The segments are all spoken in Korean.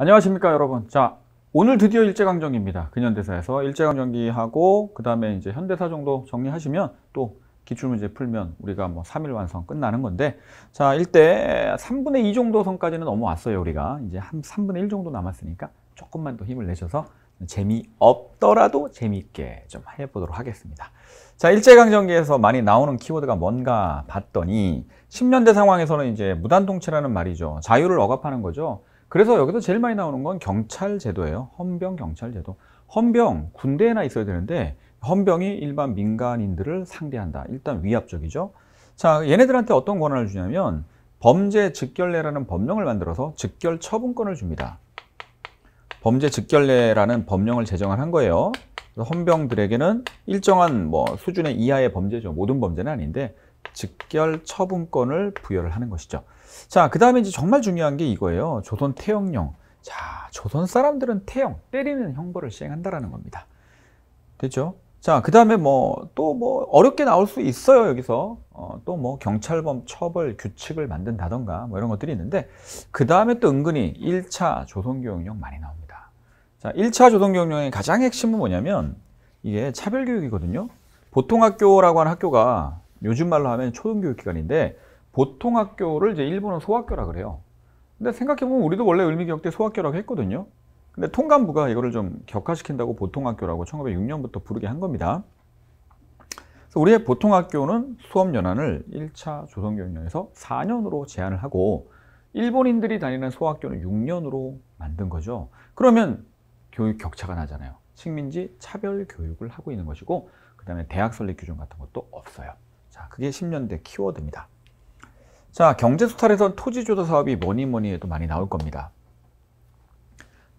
안녕하십니까 여러분 자 오늘 드디어 일제강점기입니다 근현대사에서 일제강점기하고 그 다음에 이제 현대사 정도 정리하시면 또 기출문제 풀면 우리가 뭐 3일 완성 끝나는 건데 자 일대 3분의 2 정도 선까지는 넘어왔어요 우리가 이제 한 3분의 1 정도 남았으니까 조금만 더 힘을 내셔서 재미없더라도 재미있게 좀 해보도록 하겠습니다 자 일제강점기에서 많이 나오는 키워드가 뭔가 봤더니 10년대 상황에서는 이제 무단통치라는 말이죠 자유를 억압하는 거죠 그래서 여기서 제일 많이 나오는 건 경찰 제도예요. 헌병 경찰 제도. 헌병 군대에나 있어야 되는데 헌병이 일반 민간인들을 상대한다. 일단 위압적이죠. 자, 얘네들한테 어떤 권한을 주냐면 범죄 직결례라는 법령을 만들어서 직결 처분권을 줍니다. 범죄 직결례라는 법령을 제정을 한 거예요. 헌병들에게는 일정한 뭐 수준의 이하의 범죄죠. 모든 범죄는 아닌데 직결 처분권을 부여를 하는 것이죠. 자, 그 다음에 이제 정말 중요한 게 이거예요. 조선 태형령. 자, 조선 사람들은 태형, 때리는 형벌을 시행한다라는 겁니다. 됐죠? 자, 그 다음에 뭐, 또 뭐, 어렵게 나올 수 있어요, 여기서. 어, 또 뭐, 경찰범 처벌 규칙을 만든다던가, 뭐 이런 것들이 있는데, 그 다음에 또 은근히 1차 조선교육령 많이 나옵니다. 자, 1차 조선교육령의 가장 핵심은 뭐냐면, 이게 차별교육이거든요. 보통학교라고 하는 학교가 요즘 말로 하면 초등교육기관인데, 보통 학교를 이제 일본은 소학교라 그래요. 근데 생각해보면 우리도 원래 을미교혁때 소학교라고 했거든요. 근데 통감부가 이거를 좀 격화시킨다고 보통학교라고 1906년부터 부르게 한 겁니다. 그래서 우리의 보통학교는 수업연한을 1차 조선교육령에서 4년으로 제한을 하고 일본인들이 다니는 소학교는 6년으로 만든 거죠. 그러면 교육 격차가 나잖아요. 식민지 차별 교육을 하고 있는 것이고 그 다음에 대학 설립 규정 같은 것도 없어요. 자, 그게 10년대 키워드입니다. 자, 경제수탈에선 토지조사 사업이 뭐니 뭐니 해도 많이 나올 겁니다.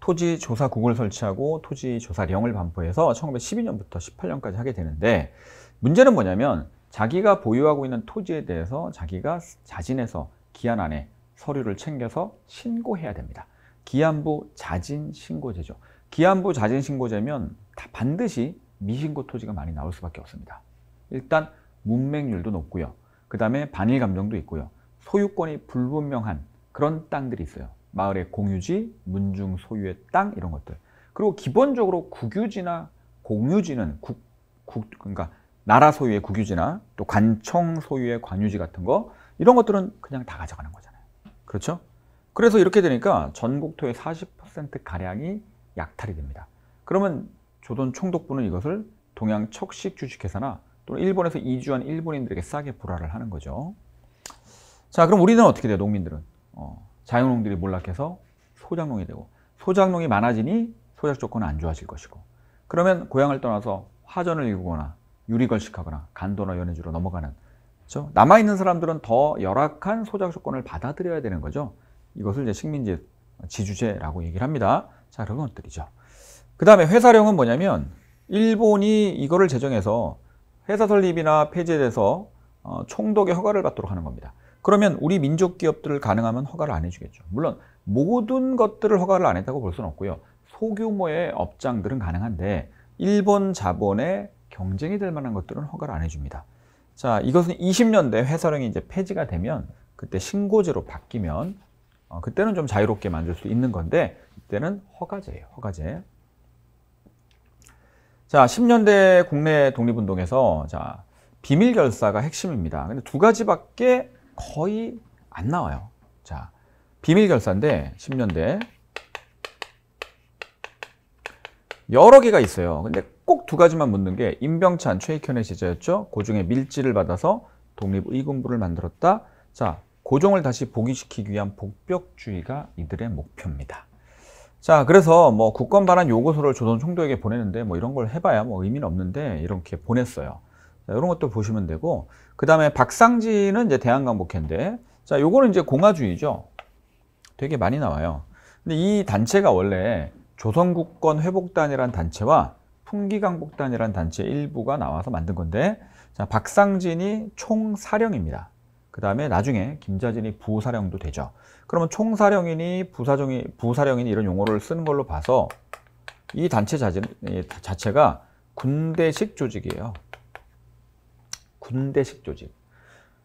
토지조사 국을 설치하고 토지조사령을 반포해서 1912년부터 18년까지 하게 되는데 문제는 뭐냐면 자기가 보유하고 있는 토지에 대해서 자기가 자진해서 기한 안에 서류를 챙겨서 신고해야 됩니다. 기안부 자진신고제죠. 기안부 자진신고제면 다 반드시 미신고 토지가 많이 나올 수밖에 없습니다. 일단 문맹률도 높고요. 그 다음에 반일 감정도 있고요. 소유권이 불분명한 그런 땅들이 있어요. 마을의 공유지, 문중 소유의 땅 이런 것들. 그리고 기본적으로 국유지나 공유지는 국, 국 그러니까 나라 소유의 국유지나 또 관청 소유의 관유지 같은 거 이런 것들은 그냥 다 가져가는 거잖아요. 그렇죠? 그래서 이렇게 되니까 전국토의 40% 가량이 약탈이 됩니다. 그러면 조던 총독부는 이것을 동양 척식 주식회사나 또는 일본에서 이주한 일본인들에게 싸게 불화를 하는 거죠. 자, 그럼 우리는 어떻게 돼요, 농민들은? 어, 자영농들이 몰락해서 소작농이 되고, 소작농이 많아지니 소작 조건은 안 좋아질 것이고, 그러면 고향을 떠나서 화전을 일구거나 유리걸식하거나 간도나 연해주로 넘어가는 그렇죠? 남아있는 사람들은 더 열악한 소작 조건을 받아들여야 되는 거죠. 이것을 이제 식민지 지주제라고 얘기를 합니다. 자, 그런 것들이죠. 그 다음에 회사령은 뭐냐면 일본이 이거를 제정해서 회사 설립이나 폐지에 대해서 어, 총독의 허가를 받도록 하는 겁니다. 그러면 우리 민족 기업들을 가능하면 허가를 안 해주겠죠. 물론 모든 것들을 허가를 안 했다고 볼 수는 없고요. 소규모의 업장들은 가능한데 일본 자본의 경쟁이 될 만한 것들은 허가를 안 해줍니다. 자, 이것은 20년대 회사령이 이제 폐지가 되면 그때 신고제로 바뀌면 어, 그때는 좀 자유롭게 만들 수 있는 건데 이때는 허가제예요. 허가제. 자, 10년대 국내 독립운동에서 자 비밀 결사가 핵심입니다. 근데 두 가지밖에 거의 안 나와요. 자, 비밀 결사인데 10년대 여러 개가 있어요. 근데 꼭 두 가지만 묻는 게 임병찬, 최익현의 제자였죠. 고종의 밀지를 받아서 독립의군부를 만들었다. 자, 고종을 다시 복위시키기 위한 복벽주의가 이들의 목표입니다. 자, 그래서 뭐 국권 반환 요구서를 조선 총독에게 보내는데 뭐 이런 걸 해봐야 뭐 의미는 없는데 이렇게 보냈어요. 자, 이런 것도 보시면 되고 그 다음에 박상진은 이제 대한광복회인데 자 요거는 이제 공화주의죠. 되게 많이 나와요. 근데 이 단체가 원래 조선국권 회복단이란 단체와 풍기강복단이란 단체 일부가 나와서 만든 건데 자 박상진이 총사령입니다. 그 다음에 나중에 김자진이 부사령도 되죠. 그러면 총사령이니 부사정이, 부사령이니 이런 용어를 쓰는 걸로 봐서 이 단체 자체가 군대식 조직이에요. 군대식 조직.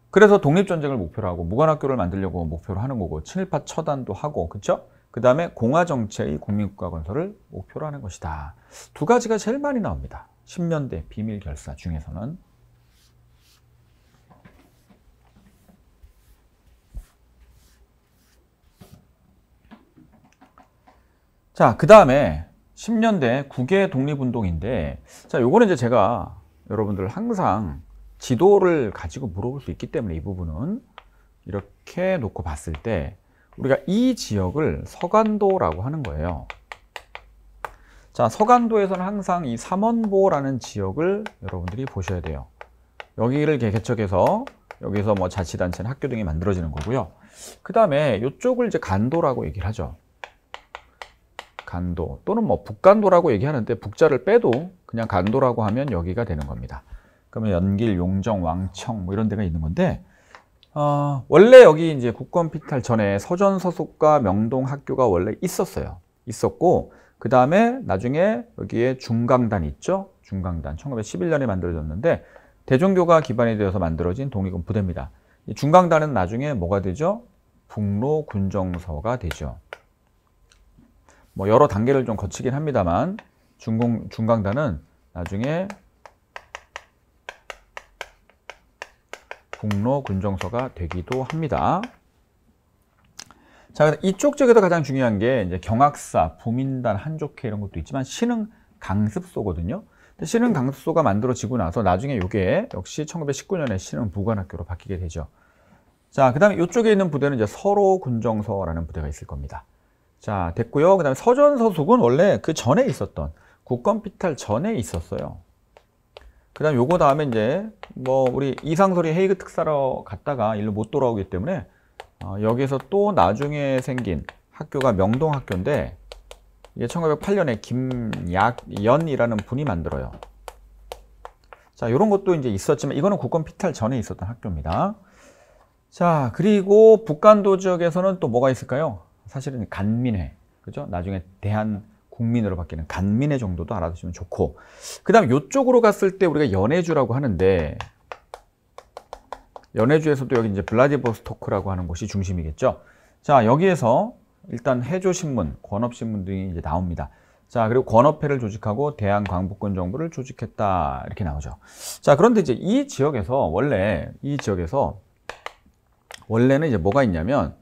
그래서 독립전쟁을 목표로 하고 무관학교를 만들려고 목표로 하는 거고 친일파 처단도 하고 그렇죠? 그 다음에 공화정체의 국민국가 건설을 목표로 하는 것이다. 두 가지가 제일 많이 나옵니다. 10년대 비밀결사 중에서는 자, 그 다음에 10년대 국외 독립운동인데, 자, 요거는 이제 제가 여러분들 항상 지도를 가지고 물어볼 수 있기 때문에 이 부분은 이렇게 놓고 봤을 때 우리가 이 지역을 서간도라고 하는 거예요. 자, 서간도에서는 항상 이 삼원보라는 지역을 여러분들이 보셔야 돼요. 여기를 개척해서 여기서 뭐 자치단체나 학교 등이 만들어지는 거고요. 그 다음에 이쪽을 이제 간도라고 얘기를 하죠. 간도 또는 뭐 북간도라고 얘기하는데 북자를 빼도 그냥 간도라고 하면 여기가 되는 겁니다. 그러면 연길, 용정, 왕청 뭐 이런 데가 있는 건데 어, 원래 여기 이제 국권 피탈 전에 서전 서속과 명동 학교가 원래 있었어요. 있었고 그 다음에 나중에 여기에 중강단 있죠. 중강단 1911년에 만들어졌는데 대종교가 기반이 되어서 만들어진 독립군 부대입니다. 중강단은 나중에 뭐가 되죠? 북로 군정서가 되죠. 뭐 여러 단계를 좀 거치긴 합니다만 중공, 중강단은 나중에 공로 군정서가 되기도 합니다. 자, 이쪽 지역에서 가장 중요한 게 이제 경악사, 부민단, 한족회 이런 것도 있지만 신흥 강습소거든요. 신흥 강습소가 만들어지고 나서 나중에 이게 역시 1919년에 신흥 부관학교로 바뀌게 되죠. 자, 그 다음에 이쪽에 있는 부대는 이제 서로 군정서라는 부대가 있을 겁니다. 자, 됐고요. 그 다음에 서전서숙은 원래 그 전에 있었던 국권피탈 전에 있었어요. 그 다음 요거 다음에 이제 뭐 우리 이상설이 헤이그 특사로 갔다가 일로 못 돌아오기 때문에 어, 여기에서 또 나중에 생긴 학교가 명동학교인데 이게 1908년에 김약연이라는 분이 만들어요. 자, 요런 것도 이제 있었지만 이거는 국권 피탈 전에 있었던 학교입니다. 자, 그리고 북간도 지역에서는 또 뭐가 있을까요? 사실은 간민회. 그죠? 나중에 대한 국민으로 바뀌는 간민의 정도도 알아두시면 좋고 그 다음 이쪽으로 갔을 때 우리가 연해주라고 하는데 연해주에서도 여기 이제 블라디보스토크라고 하는 곳이 중심이겠죠 자 여기에서 일단 해조신문, 권업신문 등이 이제 나옵니다 자 그리고 권업회를 조직하고 대한광복군 정부를 조직했다 이렇게 나오죠 자 그런데 이제 이 지역에서 원래 이 지역에서 원래는 이제 뭐가 있냐면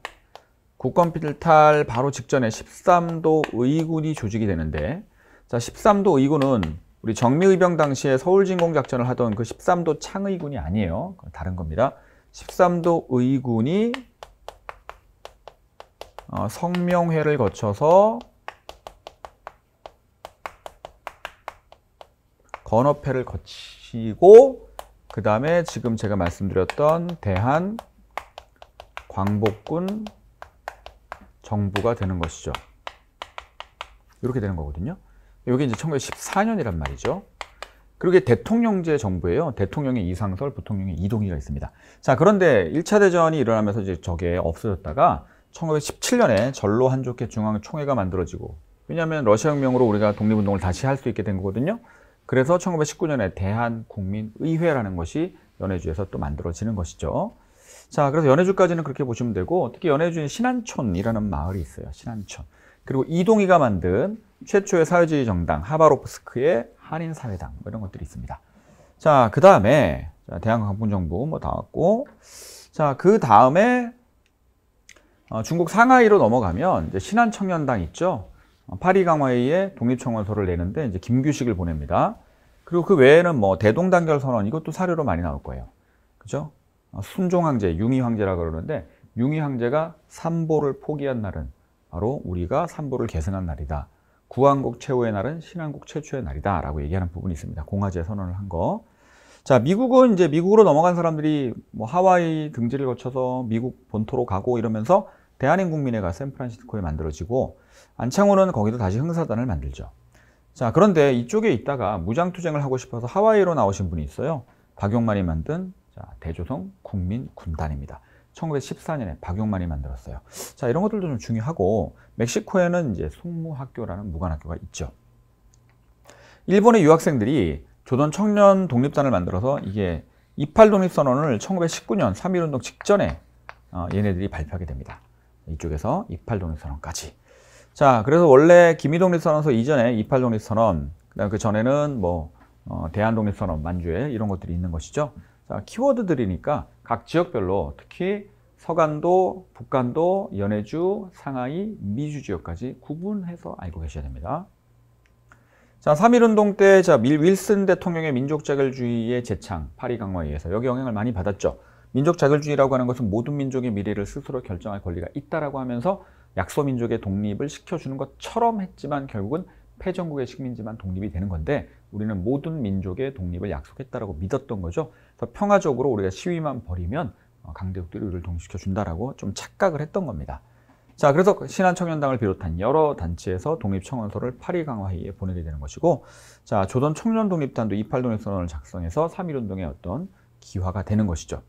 국권 필탈 바로 직전에 13도 의군이 조직이 되는데 자 13도 의군은 우리 정미의병 당시에 서울진공작전을 하던 그 13도 창의군이 아니에요. 다른 겁니다. 13도 의군이 어, 성명회를 거쳐서 건어패를 거치고 그 다음에 지금 제가 말씀드렸던 대한 광복군 정부가 되는 것이죠. 이렇게 되는 거거든요. 이게 이제 1914년이란 말이죠. 그리고 대통령제 정부예요. 대통령의 이상설, 부통령의 이동희가 있습니다. 자, 그런데 1차 대전이 일어나면서 이제 저게 없어졌다가 1917년에 전로 한족회 중앙 총회가 만들어지고 왜냐하면 러시아 혁명으로 우리가 독립운동을 다시 할 수 있게 된 거거든요. 그래서 1919년에 대한국민의회라는 것이 연해주에서 또 만들어지는 것이죠. 자, 그래서 연해주까지는 그렇게 보시면 되고 특히 연해주인 신안촌이라는 마을이 있어요. 신안촌. 그리고 이동희가 만든 최초의 사회주의 정당 하바로프스크의 한인 사회당 뭐 이런 것들이 있습니다. 자, 그 다음에 대한 강풍정부 뭐 나왔고 자, 그 다음에 어, 중국 상하이로 넘어가면 신한 청년당 있죠. 어, 파리 강화회의에 독립청원서를 내는데 이제 김규식을 보냅니다. 그리고 그 외에는 뭐 대동단결 선언 이것도 사료로 많이 나올 거예요. 그죠? 어, 순종 황제, 융희 황제라 그러는데 융희 황제가 삼보를 포기한 날은 바로 우리가 삼보를 계승한 날이다. 구한국 최후의 날은 신한국 최초의 날이다. 라고 얘기하는 부분이 있습니다. 공화제 선언을 한 거. 자, 미국은 이제 미국으로 넘어간 사람들이 뭐 하와이 등지를 거쳐서 미국 본토로 가고 이러면서 대한민국민회가 샌프란시스코에 만들어지고 안창호는 거기서 다시 흥사단을 만들죠. 자, 그런데 이쪽에 있다가 무장투쟁을 하고 싶어서 하와이로 나오신 분이 있어요. 박용만이 만든 자, 대조선 국민 군단입니다. 1914년에 박용만이 만들었어요. 자, 이런 것들도 좀 중요하고 멕시코에는 이제 송무학교라는 무관학교가 있죠. 일본의 유학생들이 조선 청년 독립단을 만들어서 이게 이팔 독립 선언을 1919년 3.1 운동 직전에 어, 얘네들이 발표하게 됩니다. 이쪽에서 이팔 독립 선언까지. 자, 그래서 원래 김일 독립 선언서 이전에 이팔 독립 선언, 그다음 그 전에는 뭐 어, 대한 독립 선언, 만주에 이런 것들이 있는 것이죠. 자, 키워드들이니까 각 지역별로 특히 서간도, 북간도, 연해주, 상하이, 미주 지역까지 구분해서 알고 계셔야 됩니다. 자, 3.1운동 때, 자, 밀 윌슨 대통령의 민족자결주의의 재창, 파리 강화에 의해서 여기 영향을 많이 받았죠. 민족자결주의라고 하는 것은 모든 민족의 미래를 스스로 결정할 권리가 있다라고 하면서 약소민족의 독립을 시켜주는 것처럼 했지만 결국은 패전국의 식민지만 독립이 되는 건데 우리는 모든 민족의 독립을 약속했다라고 믿었던 거죠. 그래서 평화적으로 우리가 시위만 벌이면 어, 강대국들이 우리를 동시켜 준다라고 좀 착각을 했던 겁니다. 자, 그래서 신한청년당을 비롯한 여러 단체에서 독립청원서를 파리 강화회의에 보내게 되는 것이고, 자, 조선 청년 독립단도 28 독립 선언을 작성해서 3.1 운동의 어떤 기화가 되는 것이죠.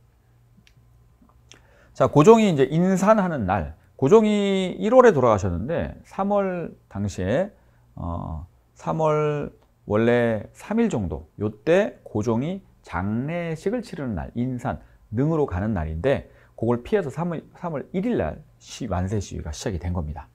자, 고종이 이제 인산하는 날, 고종이 1월에 돌아가셨는데 3월 당시에 어, 3월 원래 3일 정도 요때 고종이 장례식을 치르는 날 인산 능으로 가는 날인데 그걸 피해서 3월, 3월 1일 날 시, 만세 시위가 시작이 된 겁니다.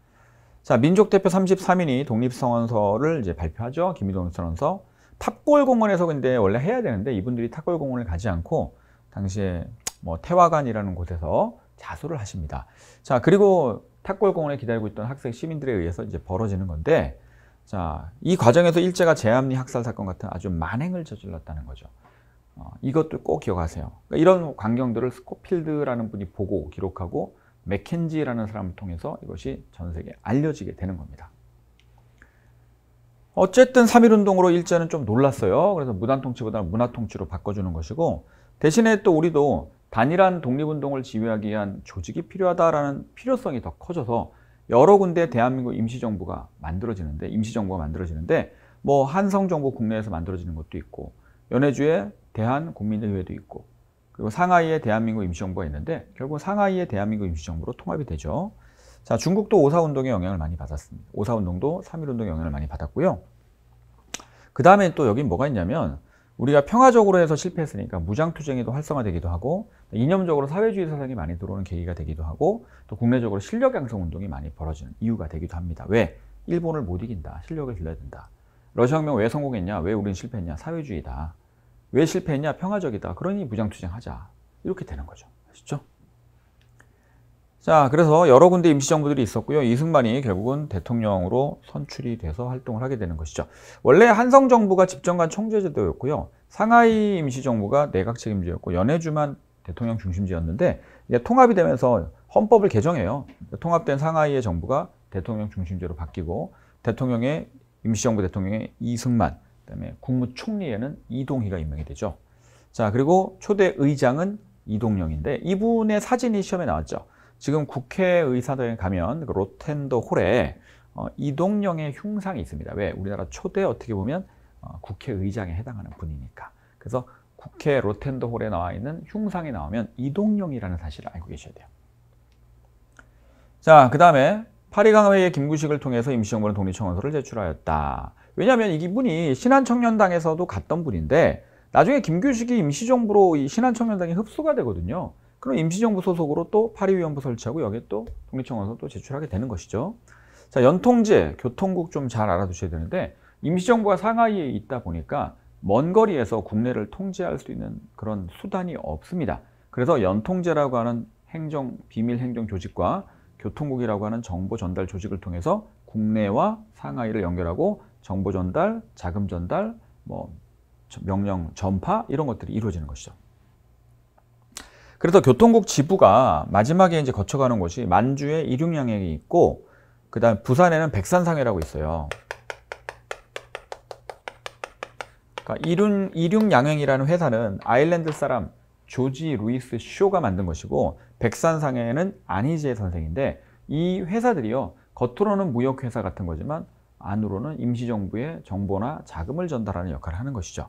자, 민족 대표 33인이 독립선언서를 이제 발표하죠. 김일동 선언서. 탑골공원에서 근데 원래 해야 되는데 이분들이 탑골공원을 가지 않고 당시에 뭐 태화관이라는 곳에서 자수를 하십니다. 자, 그리고 탑골공원에 기다리고 있던 학생 시민들에 의해서 이제 벌어지는 건데 자, 이 과정에서 일제가 제암리 학살 사건 같은 아주 만행을 저질렀다는 거죠. 어, 이것도 꼭 기억하세요. 그러니까 이런 광경들을 스코필드라는 분이 보고 기록하고 맥켄지라는 사람을 통해서 이것이 전 세계에 알려지게 되는 겁니다. 어쨌든 3.1운동으로 일제는 좀 놀랐어요. 그래서 무단통치보다는 문화통치로 바꿔주는 것이고 대신에 또 우리도 단일한 독립운동을 지휘하기 위한 조직이 필요하다라는 필요성이 더 커져서 여러 군데 대한민국 임시정부가 만들어지는데 임시정부가 만들어지는데 뭐 한성정부 국내에서 만들어지는 것도 있고 연해주에 대한국민의회도 있고 그리고 상하이에 대한민국 임시정부가 있는데 결국 상하이에 대한민국 임시정부로 통합이 되죠. 자 중국도 오사운동의 영향을 많이 받았습니다. 오사운동도 3.1운동의 영향을 많이 받았고요. 그 다음에 또 여기 뭐가 있냐면 우리가 평화적으로 해서 실패했으니까 무장투쟁이도 활성화되기도 하고 이념적으로 사회주의 사상이 많이 들어오는 계기가 되기도 하고 또 국내적으로 실력 양성 운동이 많이 벌어지는 이유가 되기도 합니다. 왜? 일본을 못 이긴다. 실력을 길러야 된다. 러시아 혁명 왜 성공했냐? 왜 우리는 실패했냐? 사회주의다. 왜 실패했냐? 평화적이다. 그러니 무장투쟁하자. 이렇게 되는 거죠. 아시죠? 자, 그래서 여러 군데 임시정부들이 있었고요. 이승만이 결국은 대통령으로 선출이 돼서 활동을 하게 되는 것이죠. 원래 한성 정부가 집정관 총재제도였고요. 상하이 임시정부가 내각 책임제였고 연해주만 대통령 중심제였는데 이제 통합이 되면서 헌법을 개정해요. 통합된 상하이의 정부가 대통령 중심제로 바뀌고 대통령의 임시정부 대통령의 이승만, 그다음에 국무총리에는 이동희가 임명이 되죠. 자, 그리고 초대 의장은 이동영인데 이분의 사진이 시험에 나왔죠. 지금 국회의사당에 가면 그 로텐더 홀에 어, 이동령의 흉상이 있습니다. 왜? 우리나라 초대 어떻게 보면 어, 국회의장에 해당하는 분이니까. 그래서 국회 로텐더 홀에 나와 있는 흉상이 나오면 이동령이라는 사실을 알고 계셔야 돼요. 자, 그 다음에 파리강회의 김구식을 통해서 임시정부는 독립청원서를 제출하였다. 왜냐하면 이분이 신한청년당에서도 갔던 분인데 나중에 김규식이 임시정부로 이 신한청년당이 흡수가 되거든요. 그럼 임시정부 소속으로 또 파리위원부 설치하고 여기에 또 독립청원서 또 제출하게 되는 것이죠. 자, 연통제, 교통국 좀 잘 알아두셔야 되는데 임시정부가 상하이에 있다 보니까 먼 거리에서 국내를 통제할 수 있는 그런 수단이 없습니다. 그래서 연통제라고 하는 행정 비밀 행정 조직과 교통국이라고 하는 정보 전달 조직을 통해서 국내와 상하이를 연결하고 정보 전달, 자금 전달, 뭐 명령 전파 이런 것들이 이루어지는 것이죠. 그래서 교통국 지부가 마지막에 이제 거쳐가는 곳이 만주에 일륙양행이 있고 그 다음 부산에는 백산상회라고 있어요. 그러니까 이륜 일륙양행이라는 회사는 아일랜드 사람 조지 루이스 쇼가 만든 것이고 백산상회는 안희재 선생인데 이 회사들이요 겉으로는 무역회사 같은 거지만 안으로는 임시정부의 정보나 자금을 전달하는 역할을 하는 것이죠.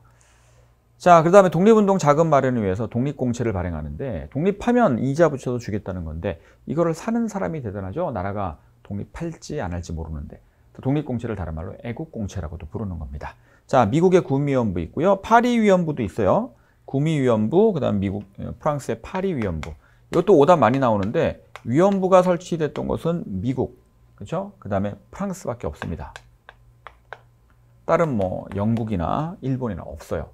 자, 그 다음에 독립운동 자금 마련을 위해서 독립공채를 발행하는데 독립하면 이자 붙여도 주겠다는 건데 이거를 사는 사람이 대단하죠. 나라가 독립할지 안 할지 모르는데 독립공채를 다른 말로 애국공채라고도 부르는 겁니다. 자, 미국의 구미위원부 있고요. 파리위원부도 있어요. 구미위원부, 그 다음 미국, 어, 프랑스의 파리위원부. 이것도 오답 많이 나오는데 위원부가 설치됐던 것은 미국, 그렇죠? 그 다음에 프랑스밖에 없습니다. 다른 뭐 영국이나 일본이나 없어요.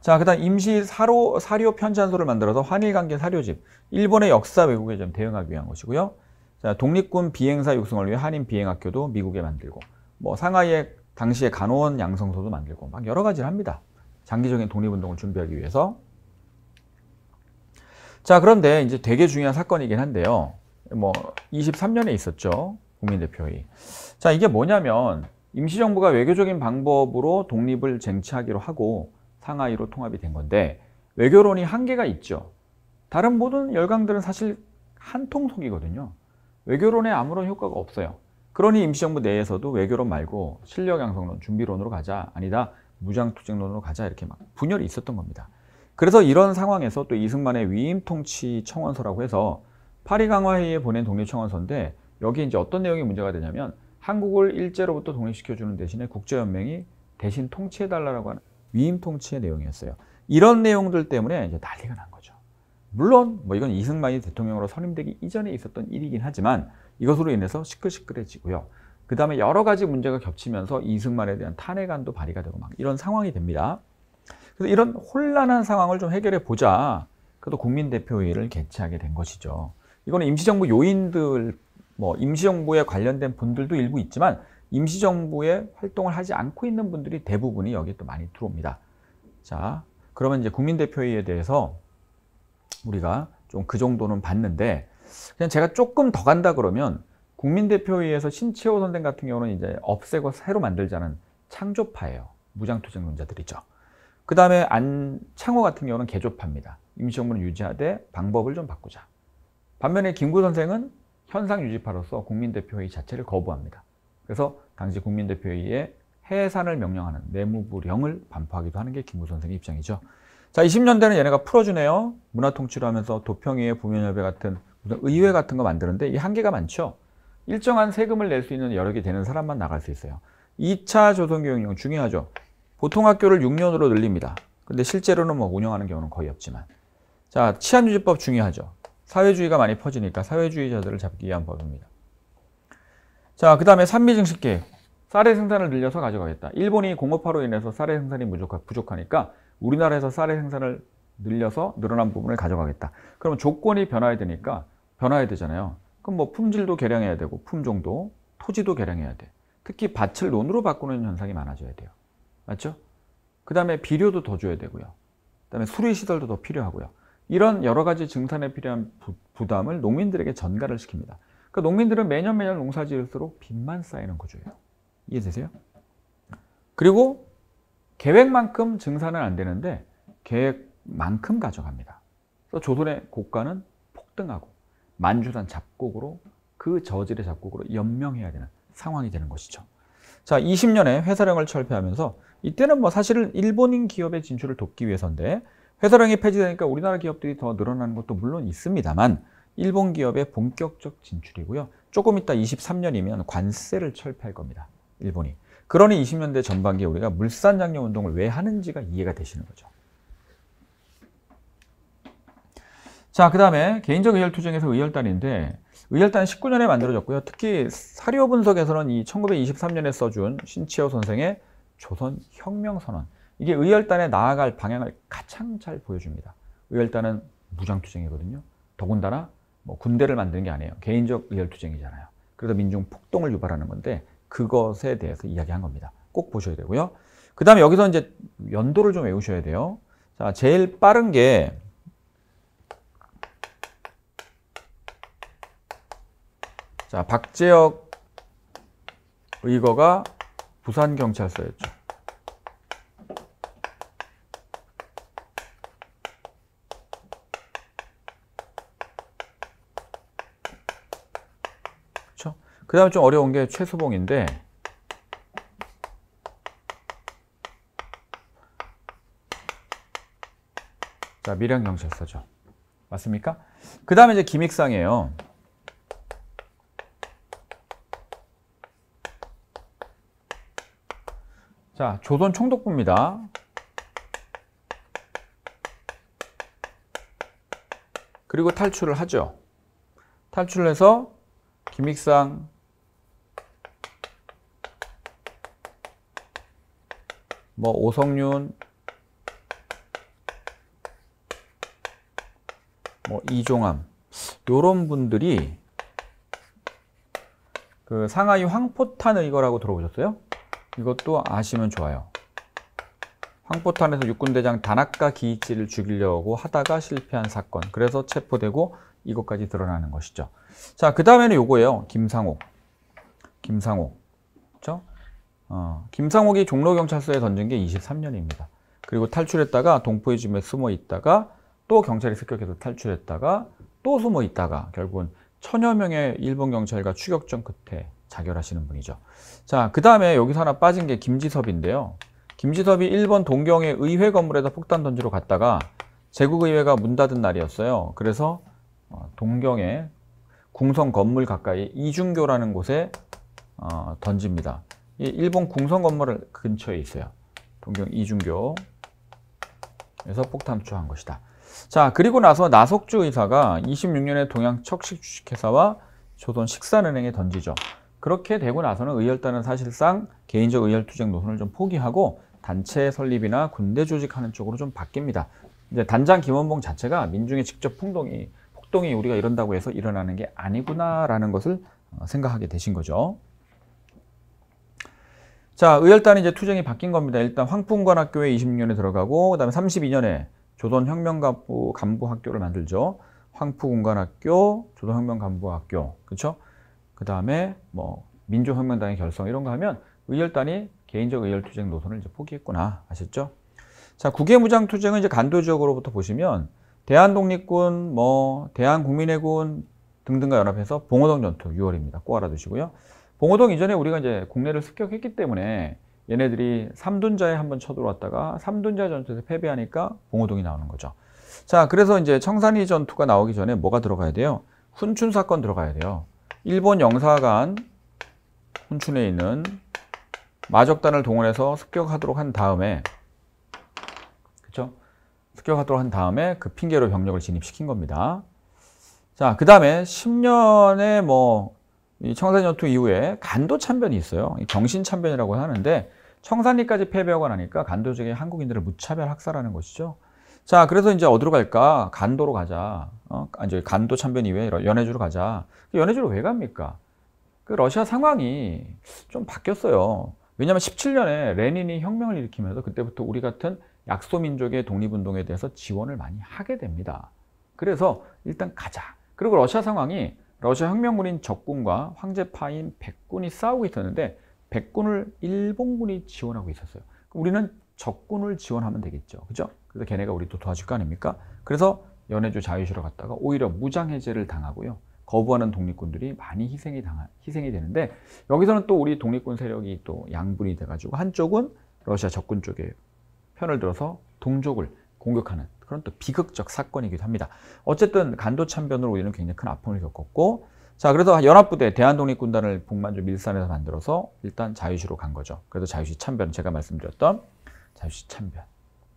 자, 그 다음 임시 사료, 사료 편찬소를 만들어서 환일 관계 사료집, 일본의 역사 왜곡에 좀 대응하기 위한 것이고요. 자, 독립군 비행사 육성을 위해 한인 비행학교도 미국에 만들고, 뭐 상하이의 당시의 간호원 양성소도 만들고, 막 여러 가지를 합니다. 장기적인 독립운동을 준비하기 위해서. 자, 그런데 이제 되게 중요한 사건이긴 한데요. 뭐 23년에 있었죠. 국민대표회의. 자, 이게 뭐냐면 임시정부가 외교적인 방법으로 독립을 쟁취하기로 하고 상하이로 통합이 된 건데 외교론이 한계가 있죠. 다른 모든 열강들은 사실 한통속이거든요. 외교론에 아무런 효과가 없어요. 그러니 임시정부 내에서도 외교론 말고 실력 양성론, 준비론으로 가자. 아니다. 무장투쟁론으로 가자. 이렇게 막 분열이 있었던 겁니다. 그래서 이런 상황에서 또 이승만의 위임통치 청원서라고 해서 파리 강화회의에 보낸 독립청원서인데 여기 이제 어떤 내용이 문제가 되냐면 한국을 일제로부터 독립시켜주는 대신에 국제연맹이 대신 통치해달라고 하는 위임 통치의 내용이었어요. 이런 내용들 때문에 이제 난리가 난 거죠. 물론 뭐 이건 이승만이 대통령으로 선임되기 이전에 있었던 일이긴 하지만 이것으로 인해서 시끌시끌해지고요. 그 다음에 여러 가지 문제가 겹치면서 이승만에 대한 탄핵안도 발의가 되고 막 이런 상황이 됩니다. 그래서 이런 혼란한 상황을 좀 해결해 보자. 그래도 국민대표회의를 개최하게 된 것이죠. 이거는 임시정부 요인들, 뭐 임시정부에 관련된 분들도 일부 있지만 임시정부에 활동을 하지 않고 있는 분들이 대부분이 여기 또 많이 들어옵니다. 자, 그러면 이제 국민대표회의에 대해서 우리가 좀 그 정도는 봤는데 그냥 제가 조금 더 간다 그러면 국민대표회의에서 신채호 선생 같은 경우는 이제 없애고 새로 만들자는 창조파예요. 무장투쟁론자들이죠. 그 다음에 안창호 같은 경우는 개조파입니다. 임시정부는 유지하되 방법을 좀 바꾸자. 반면에 김구 선생은 현상 유지파로서 국민대표회의 자체를 거부합니다. 그래서 당시 국민대표회의에 해산을 명령하는 내무부령을 반포하기도 하는 게 김구 선생의 입장이죠. 자, 20년대는 얘네가 풀어주네요. 문화통치를 하면서 도평의회, 부면협회 같은 무슨 의회 같은 거 만드는데 이 한계가 많죠. 일정한 세금을 낼 수 있는 여력이 되는 사람만 나갈 수 있어요. 2차 조선교육령 중요하죠. 보통 학교를 6년으로 늘립니다. 근데 실제로는 뭐 운영하는 경우는 거의 없지만. 자, 치안유지법 중요하죠. 사회주의가 많이 퍼지니까 사회주의자들을 잡기 위한 법입니다. 자, 그 다음에 산미 증식계. 쌀의 생산을 늘려서 가져가겠다. 일본이 공업화로 인해서 쌀의 생산이 부족하, 부족하니까 우리나라에서 쌀의 생산을 늘려서 늘어난 부분을 가져가겠다. 그럼 조건이 변화해야 되니까 변화해야 되잖아요. 그럼 뭐 품질도 개량해야 되고 품종도 토지도 개량해야 돼. 특히 밭을 논으로 바꾸는 현상이 많아져야 돼요. 맞죠? 그 다음에 비료도 더 줘야 되고요. 그 다음에 수리 시설도 더 필요하고요. 이런 여러 가지 증산에 필요한 부, 부담을 농민들에게 전가를 시킵니다. 그러니까 농민들은 매년 매년 농사 지을수록 빚만 쌓이는 구조예요. 이해되세요? 그리고 계획만큼 증산은 안 되는데 계획만큼 가져갑니다. 그래서 조선의 고가는 폭등하고 만주산 잡곡으로 그 저질의 잡곡으로 연명해야 되는 상황이 되는 것이죠. 자, 20년에 회사령을 철폐하면서 이때는 뭐 사실은 일본인 기업의 진출을 돕기 위해서인데 회사령이 폐지되니까 우리나라 기업들이 더 늘어나는 것도 물론 있습니다만 일본 기업의 본격적 진출이고요. 조금 있다 23년이면 관세를 철폐할 겁니다. 일본이. 그러니 20년대 전반기에 우리가 물산 장려 운동을 왜 하는지가 이해가 되시는 거죠. 자, 그 다음에 개인적 의열투 쟁에서 의열단인데 의열단 19년에 만들어졌고요. 특히 사료 분석에서는 이 1923년에 써준 신치호 선생의 조선 혁명 선언 이게 의열단에 나아갈 방향을 가장 잘 보여줍니다. 의열단은 무장투쟁이거든요. 더군다나 뭐 군대를 만드는 게 아니에요. 개인적 의열투쟁이잖아요. 그래서 민중 폭동을 유발하는 건데 그것에 대해서 이야기한 겁니다. 꼭 보셔야 되고요. 그 다음에 여기서 이제 연도를 좀 외우셔야 돼요. 자, 제일 빠른 게 자, 박재혁 의거가 부산경찰서였죠. 그 다음에 좀 어려운 게최소봉인데자 미량경찰서죠 맞습니까? 그 다음에 이제 기믹상이에요자 조선 총독부입니다 그리고 탈출을 하죠 탈출해서 김익상 뭐 오성윤 뭐 이종암 요런 분들이 그 상하이 황포탄 의거라고 들어보셨어요? 이것도 아시면 좋아요. 황포탄에서 육군대장 다나카 기이치를 죽이려고 하다가 실패한 사건. 그래서 체포되고 이것까지 드러나는 것이죠. 자, 그 다음에는 요거예요. 김상옥. 김상옥. 그렇죠? 어, 김상옥이 종로경찰서에 던진 게 23년입니다. 그리고 탈출했다가 동포의 집에 숨어 있다가 또 경찰이 습격해서 탈출했다가 또 숨어 있다가 결국은 천여 명의 일본 경찰과 추격전 끝에 자결하시는 분이죠. 자, 그 다음에 여기서 하나 빠진 게 김지섭인데요. 김지섭이 일본 동경의 의회 건물에서 폭탄 던지러 갔다가 제국의회가 문 닫은 날이었어요. 그래서 어, 동경의 궁성 건물 가까이 이중교라는 곳에 어, 던집니다. 일본 궁성 건물 을 근처에 있어요. 동경 이중교에서 폭탄투하한 것이다. 자, 그리고 나서 나석주 의사가 26년에 동양 척식 주식회사와 조선 식산은행에 던지죠. 그렇게 되고 나서는 의열단은 사실상 개인적 의열투쟁 노선을 좀 포기하고 단체 설립이나 군대 조직하는 쪽으로 좀 바뀝니다. 이제 단장 김원봉 자체가 민중의 직접 풍동이 폭동이 우리가 이런다고 해서 일어나는 게 아니구나라는 것을 어, 생각하게 되신 거죠. 자, 의열단이 이제 투쟁이 바뀐 겁니다. 일단 황풍관학교에 26년에 들어가고 그다음에 32년에 조선혁명간부 간부학교를 만들죠. 황풍관학교, 조선혁명간부학교. 그렇죠? 그다음에 뭐 민주혁명당의 결성 이런 거 하면 의열단이 개인적 의열 투쟁 노선을 이제 포기했구나. 아셨죠? 자, 국외무장 투쟁은 이제 간도 지역으로부터 보시면 대한독립군, 뭐대한국민의군 등등과 연합해서 봉오동 전투 6월입니다. 꼭 알아두시고요. 봉호동 이전에 우리가 이제 국내를 습격했기 때문에 얘네들이 삼둔자에 한번 쳐들어왔다가 삼둔자 전투에서 패배하니까 봉호동이 나오는 거죠. 자, 그래서 이제 청산리 전투가 나오기 전에 뭐가 들어가야 돼요? 훈춘 사건 들어가야 돼요. 일본 영사관 훈춘에 있는 마적단을 동원해서 습격하도록 한 다음에 그렇죠? 습격하도록 한 다음에 그 핑계로 병력을 진입시킨 겁니다. 자, 그 다음에 10년에 뭐이 청산 전투 이후에 간도 참변이 있어요. 정신 참변이라고 하는데 청산리까지 패배하고 나니까 간도 중에 한국인들을 무차별 학살하는 것이죠. 자, 그래서 이제 어디로 갈까? 간도로 가자. 어, 이제 간도 참변 이외에 연해주로 가자. 연해주로 왜 갑니까? 그 러시아 상황이 좀 바뀌었어요. 왜냐하면 17년에 레닌이 혁명을 일으키면서 그때부터 우리 같은 약소민족의 독립운동에 대해서 지원을 많이 하게 됩니다. 그래서 일단 가자. 그리고 러시아 상황이 러시아 혁명군인 적군과 황제파인 백군이 싸우고 있었는데 백군을 일본군이 지원하고 있었어요. 우리는 적군을 지원하면 되겠죠. 그죠? 그래서 걔네가 우리 또 도와줄 거 아닙니까? 그래서 연해주 자유시로 갔다가 오히려 무장해제를 당하고요. 거부하는 독립군들이 많이 희생이 당하, 희생이 되는데 여기서는 또 우리 독립군 세력이 또 양분이 돼가지고 한쪽은 러시아 적군 쪽에 편을 들어서 동족을 공격하는 그런 또 비극적 사건이기도 합니다. 어쨌든 간도 참변으로 우리는 굉장히 큰 아픔을 겪었고 자 그래서 연합부대 대한독립군단을 북만주 밀산에서 만들어서 일단 자유시로 간 거죠. 그래서 자유시 참변 제가 말씀드렸던 자유시 참변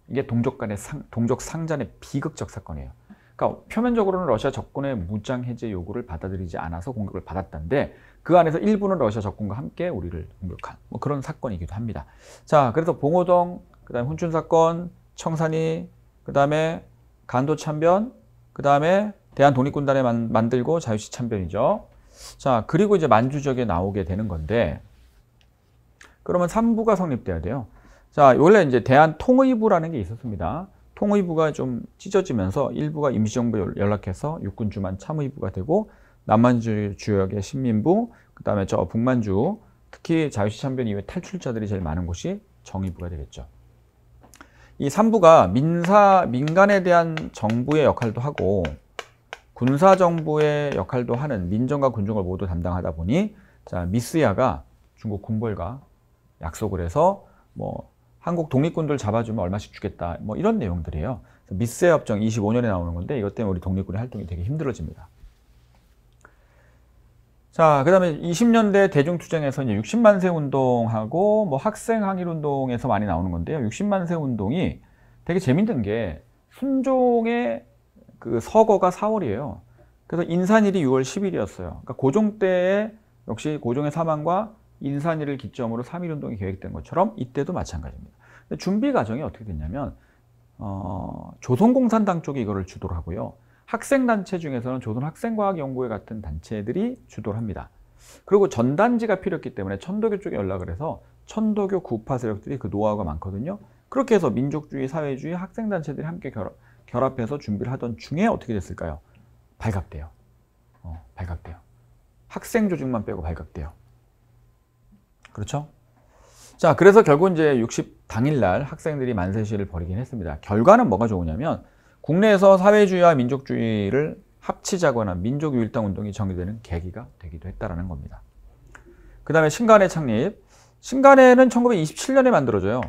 이게 동족 간의 상, 동족 상잔의 비극적 사건이에요. 그러니까 표면적으로는 러시아 적군의 무장 해제 요구를 받아들이지 않아서 공격을 받았던데 그 안에서 일부는 러시아 적군과 함께 우리를 공격한 뭐 그런 사건이기도 합니다. 자 그래서 봉오동 그다음 훈춘 사건 청산이 그 다음에 간도 참변, 그 다음에 대한독립군단에 만들고 자유시 참변이죠. 자, 그리고 이제 만주지역에 나오게 되는 건데, 그러면 3부가 성립돼야 돼요. 자, 원래 이제 대한통의부라는 게 있었습니다. 통의부가 좀 찢어지면서 일부가 임시정부 연락해서 육군주만 참의부가 되고 남만주 지역의 신민부, 그 다음에 저 북만주, 특히 자유시 참변 이외 탈출자들이 제일 많은 곳이 정의부가 되겠죠. 이 3부가 민사, 민간에 대한 정부의 역할도 하고 군사정부의 역할도 하는 민정과 군중을 모두 담당하다 보니 자, 미스야가 중국 군벌과 약속을 해서 뭐 한국 독립군들 잡아주면 얼마씩 주겠다 뭐 이런 내용들이에요. 미스야 협정 25년에 나오는 건데 이것 때문에 우리 독립군의 활동이 되게 힘들어집니다. 자, 그 다음에 20년대 대중투쟁에서 이제 60만세 운동하고 뭐 학생 항일 운동에서 많이 나오는 건데요. 60만세 운동이 되게 재밌는 게 순종의 그 서거가 4월이에요. 그래서 인산일이 6월 10일이었어요. 그러니까 고종 때에 역시 고종의 사망과 인산일을 기점으로 3일 운동이 계획된 것처럼 이때도 마찬가지입니다. 준비 과정이 어떻게 됐냐면 어, 조선공산당 쪽이 이거를 주도를 하고요. 학생단체 중에서는 조선학생과학연구회 같은 단체들이 주도를 합니다. 그리고 전단지가 필요했기 때문에 천도교 쪽에 연락을 해서 천도교 구파 세력들이 그 노하우가 많거든요. 그렇게 해서 민족주의, 사회주의, 학생단체들이 함께 결, 합해서 준비를 하던 중에 어떻게 됐을까요? 발각돼요. 어, 발각돼요. 학생 조직만 빼고 발각돼요. 그렇죠? 자, 그래서 결국 이제 60 당일날 학생들이 만세시를 벌이긴 했습니다. 결과는 뭐가 좋으냐면 국내에서 사회주의와 민족주의를 합치자거나 민족유일당 운동이 정의되는 계기가 되기도 했다라는 겁니다. 그 다음에 신간의 창립. 신간에는 1927년에 만들어져요.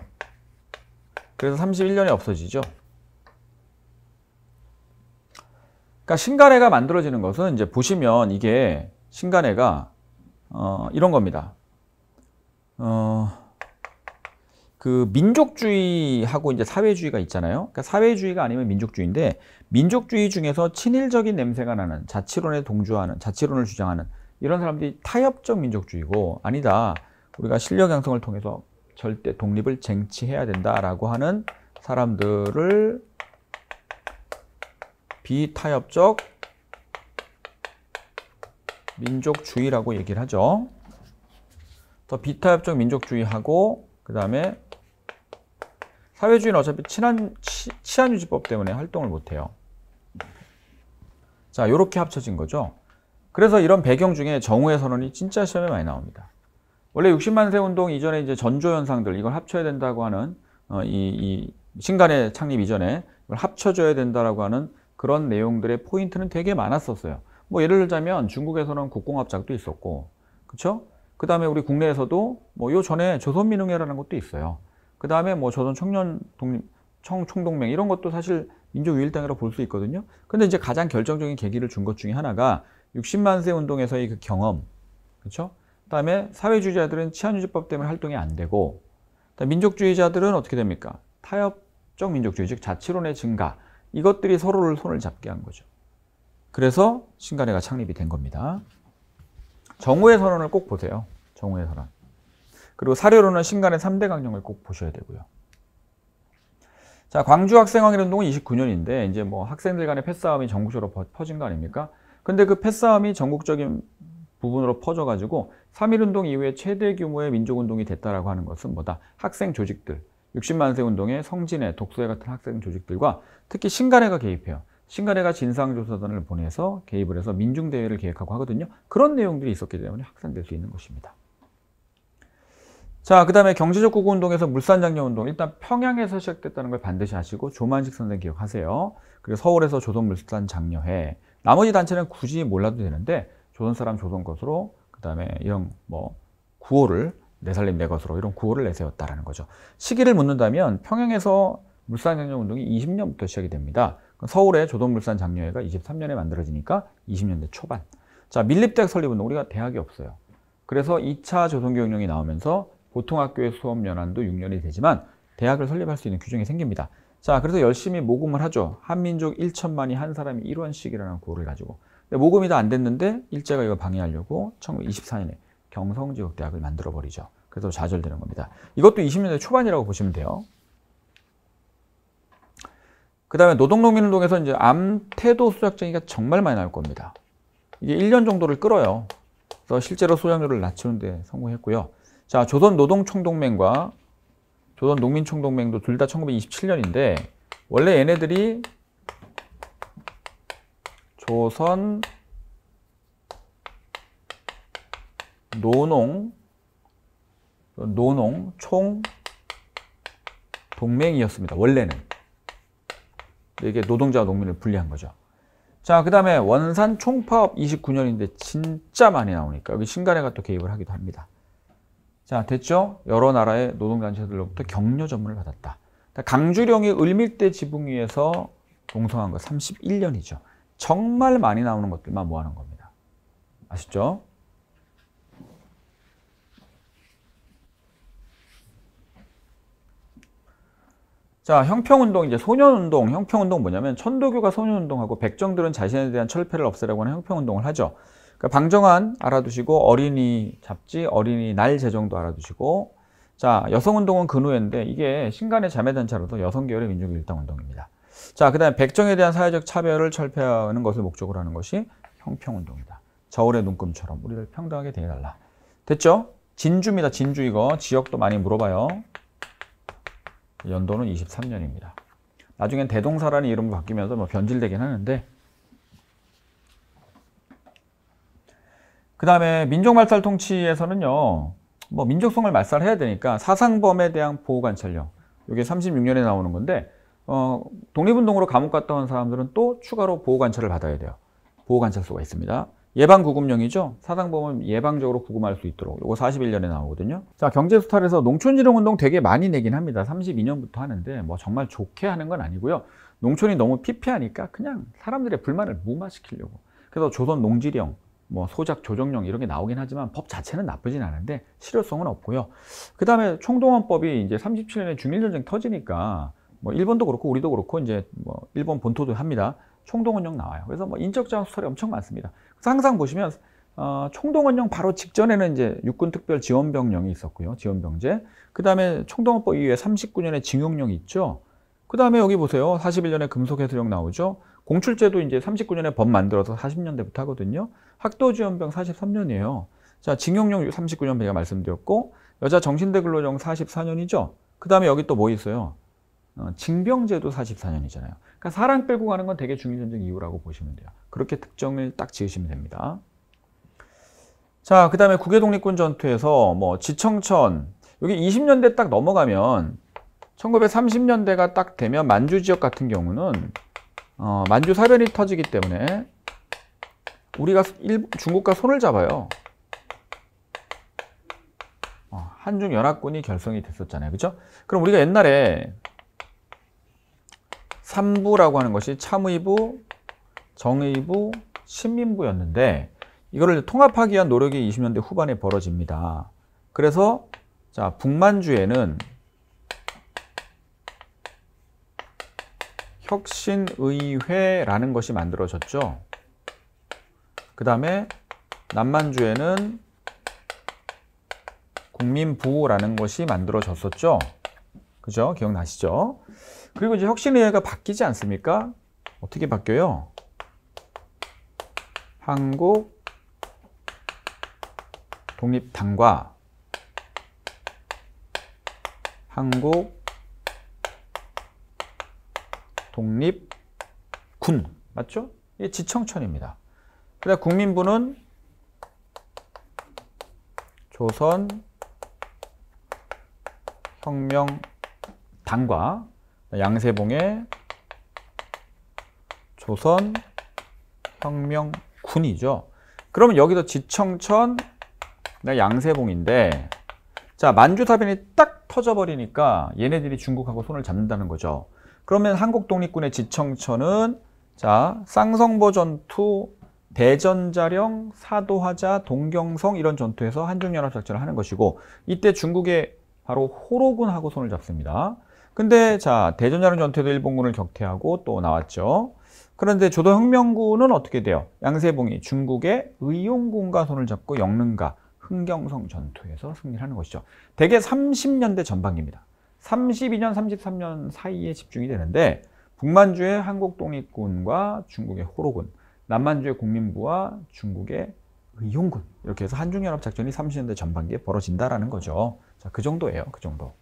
그래서 31년에 없어지죠. 그러니까 신간회가 만들어지는 것은 이제 보시면 이게 신간회가 어, 이런 겁니다. 어, 그 민족주의하고 이제 사회주의가 있잖아요. 그러니까 사회주의가 아니면 민족주의인데 민족주의 중에서 친일적인 냄새가 나는 자치론에 동조하는 자치론을 주장하는 이런 사람들이 타협적 민족주의고 아니다. 우리가 실력 양성을 통해서 절대 독립을 쟁취해야 된다라고 하는 사람들을 비타협적 민족주의라고 얘기를 하죠. 더 비타협적 민족주의하고 그 다음에 사회주의는 어차피 치안, 치, 안유지법 때문에 활동을 못해요. 자, 요렇게 합쳐진 거죠. 그래서 이런 배경 중에 정우의 선언이 진짜 시험에 많이 나옵니다. 원래 60만세 운동 이전에 이제 전조 현상들 이걸 합쳐야 된다고 하는 어, 이, 이 신간의 창립 이전에 이걸 합쳐줘야 된다라고 하는 그런 내용들의 포인트는 되게 많았었어요. 뭐 예를 들자면 중국에서는 국공합작도 있었고, 그쵸그 다음에 우리 국내에서도 뭐 요 전에 조선민흥회라는 것도 있어요. 그 다음에 뭐 조선 청년 독립, 청, 총동맹 이런 것도 사실 민족유일당이라고 볼 수 있거든요. 근데 이제 가장 결정적인 계기를 준 것 중에 하나가 60만세 운동에서의 그 경험, 그렇죠? 그다음에 사회주의자들은 치안유지법 때문에 활동이 안 되고, 민족주의자들은 어떻게 됩니까? 타협적 민족주의, 즉 자치론의 증가 이것들이 서로를 손을 잡게 한 거죠. 그래서 신간회가 창립이 된 겁니다. 정우의 선언을 꼭 보세요. 정우의 선언. 그리고 사료로는 신간의 3대 강령을 꼭 보셔야 되고요. 자, 광주 학생항일운동은 29년인데 이제 뭐 학생들 간의 패싸움이 전국적으로 퍼진 거 아닙니까? 근데 그 패싸움이 전국적인 부분으로 퍼져가지고 3.1운동 이후에 최대 규모의 민족운동이 됐다라고 하는 것은 뭐다? 학생 조직들, 60만 세 운동의 성진회, 독서회 같은 학생 조직들과 특히 신간회가 개입해요. 신간회가 진상조사단을 보내서 개입을 해서 민중대회를 계획하고 하거든요. 그런 내용들이 있었기 때문에 확산될 수 있는 것입니다. 자, 그 다음에 경제적 구구 운동에서 물산장려 운동, 일단 평양에서 시작됐다는 걸 반드시 아시고, 조만식 선생 기억하세요. 그리고 서울에서 조선 물산장려회. 나머지 단체는 굳이 몰라도 되는데, 조선 사람 조선 것으로, 그 다음에 이런 뭐, 구호를, 내 살림 내 것으로 이런 구호를 내세웠다라는 거죠. 시기를 묻는다면, 평양에서 물산장려 운동이 20년부터 시작이 됩니다. 서울의 조선 물산장려회가 23년에 만들어지니까 20년대 초반. 자, 밀립대학 설립운동, 우리가 대학이 없어요. 그래서 2차 조선교육령이 나오면서 보통 학교의 수업 연한도 6년이 되지만 대학을 설립할 수 있는 규정이 생깁니다. 자, 그래서 열심히 모금을 하죠. 한민족 1천만이 한 사람이 1원씩이라는 구호를 가지고. 모금이 다 안 됐는데 일제가 이거 방해하려고 1924년에 경성지역대학을 만들어버리죠. 그래서 좌절되는 겁니다. 이것도 20년대 초반이라고 보시면 돼요. 그 다음에 노동농민운동에서 이제 암태도 수작쟁이가 정말 많이 나올 겁니다. 이게 1년 정도를 끌어요. 그래서 실제로 소장률을 낮추는데 성공했고요. 자, 조선 노동총동맹과 조선 농민총동맹도 둘 다 1927년인데 원래 얘네들이 조선 노농 노농 총 동맹이었습니다. 원래는. 이게 노동자와 농민을 분리한 거죠. 자, 그 다음에 원산 총파업 29년인데 진짜 많이 나오니까 여기 신간에가또 개입을 하기도 합니다. 자, 됐죠? 여러 나라의 노동단체들로부터 격려 전문을 받았다. 그러니까 강주령이 을밀대 지붕 위에서 동성한 거 31년이죠. 정말 많이 나오는 것들만 모아놓은 겁니다. 아시죠? 자, 형평운동, 이제 소년운동, 형평운동 뭐냐면 천도교가 소년운동하고 백정들은 자신에 대한 철폐를 없애라고 하는 형평운동을 하죠. 그러니까 방정환 알아두시고 어린이 잡지, 어린이 날재정도 알아두시고 자 여성운동은 근후인데 이게 신간의 자매단체로도 여성계열의 민족일당운동입니다. 자, 그 다음에 백정에 대한 사회적 차별을 철폐하는 것을 목적으로 하는 것이 형평운동이다. 저울의 눈금처럼 우리를 평등하게 대해달라. 됐죠? 진주입니다. 진주 이거. 지역도 많이 물어봐요. 연도는 23년입니다. 나중엔 대동사라는 이름으로 바뀌면서 뭐 변질되긴 하는데 그 다음에 민족말살 통치에서는요, 뭐 민족성을 말살해야 되니까 사상범에 대한 보호관찰령, 이게 36년에 나오는 건데, 어, 독립운동으로 감옥 갔다 온 사람들은 또 추가로 보호관찰을 받아야 돼요. 보호관찰소가 있습니다. 예방구금령이죠. 사상범은 예방적으로 구금할 수 있도록. 요거 41년에 나오거든요. 자, 경제수탈에서 농촌지흥운동 되게 많이 내긴 합니다. 32년부터 하는데 뭐 정말 좋게 하는 건 아니고요. 농촌이 너무 피폐하니까 그냥 사람들의 불만을 무마시키려고. 그래서 조선 농지령, 뭐 소작 조정령 이런 게 나오긴 하지만 법 자체는 나쁘진 않은데 실효성은 없고요. 그 다음에 총동원법이 이제 37년에 중일전쟁 터지니까 뭐 일본도 그렇고 우리도 그렇고 이제 뭐 일본 본토도 합니다. 총동원령 나와요. 그래서 뭐 인적자원 수설이 엄청 많습니다. 그래서 항상 보시면 어, 총동원령 바로 직전에는 이제 육군특별지원병령이 있었고요. 지원병제. 그 다음에 총동원법 이후에 39년에 징용령 이 있죠. 그 다음에 여기 보세요. 41년에 금속해수령 나오죠. 공출제도 이제 39년에 법 만들어서 40년대부터 하거든요. 학도지원병 43년이에요. 자, 징용령 39년 제가 말씀드렸고 여자 정신대 근로정 44년이죠. 그 다음에 여기 또 뭐 있어요? 어, 징병제도 44년이잖아요. 그러니까 사람 빼고 가는 건 되게 중위전쟁 이후라고 보시면 돼요. 그렇게 특정을 딱 지으시면 됩니다. 자, 그 다음에 국외독립군 전투에서 뭐 지청천, 여기 20년대 딱 넘어가면 1930년대가 딱 되면 만주 지역 같은 경우는 어, 만주 사변이 터지기 때문에 우리가 일, 중국과 손을 잡아요. 어, 한중연합군이 결성이 됐었잖아요. 그죠? 그럼 우리가 옛날에 삼부라고 하는 것이 참의부, 정의부, 신민부였는데 이거를 통합하기 위한 노력이 20년대 후반에 벌어집니다. 그래서 자 북만주에는 혁신의회라는 것이 만들어졌죠. 그 다음에 남만주에는 국민부호라는 것이 만들어졌었죠. 그죠? 기억나시죠? 그리고 이제 혁신의회가 바뀌지 않습니까? 어떻게 바뀌어요? 한국 독립당과 한국 독립군 맞죠? 이게 지청천입니다. 그다음 국민부는 조선 혁명당과 양세봉의 조선 혁명군이죠. 그러면 여기서 지청천 양세봉인데 자 만주사변이 딱 터져버리니까 얘네들이 중국하고 손을 잡는다는 거죠. 그러면 한국 독립군의 지청천은 자 쌍성보 전투, 대전자령, 사도하자, 동경성 이런 전투에서 한중연합작전을 하는 것이고 이때 중국의 바로 호로군하고 손을 잡습니다. 근데 자 대전자령 전투에도 일본군을 격퇴하고 또 나왔죠. 그런데 조도혁명군은 어떻게 돼요? 양세봉이 중국의 의용군과 손을 잡고 영릉과 흥경성 전투에서 승리를 하는 것이죠. 대개 30년대 전반기입니다. 32년, 33년 사이에 집중이 되는데 북만주의 한국 독립군과 중국의 호로군, 남만주의 국민부와 중국의 의용군 이렇게 해서 한중연합 작전이 30년대 전반기에 벌어진다라는 거죠. 자, 그 정도예요. 그 정도.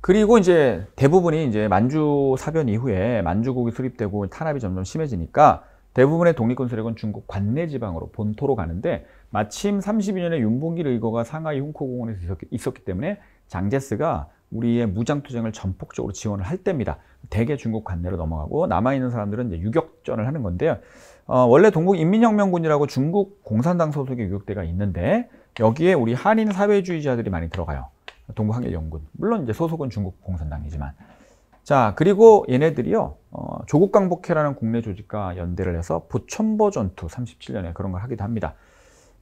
그리고 이제 대부분이 이제 만주 사변 이후에 만주국이 수립되고 탄압이 점점 심해지니까 대부분의 독립군 세력은 중국 관내 지방으로 본토로 가는데 마침 32년에 윤봉길 의거가 상하이 홍코공원에서 있었기, 있었기 때문에 장제스가 우리의 무장투쟁을 전폭적으로 지원을 할 때입니다. 대개 중국 관내로 넘어가고 남아있는 사람들은 이제 유격전을 하는 건데요. 어, 원래 동국인민혁명군이라고 중국 공산당 소속의 유격대가 있는데 여기에 우리 한인 사회주의자들이 많이 들어가요. 동국항일연군. 물론 이제 소속은 중국 공산당이지만. 자 그리고 얘네들이요 어, 조국강복회라는 국내 조직과 연대를 해서 부천보 전투 37년에 그런 걸 하기도 합니다.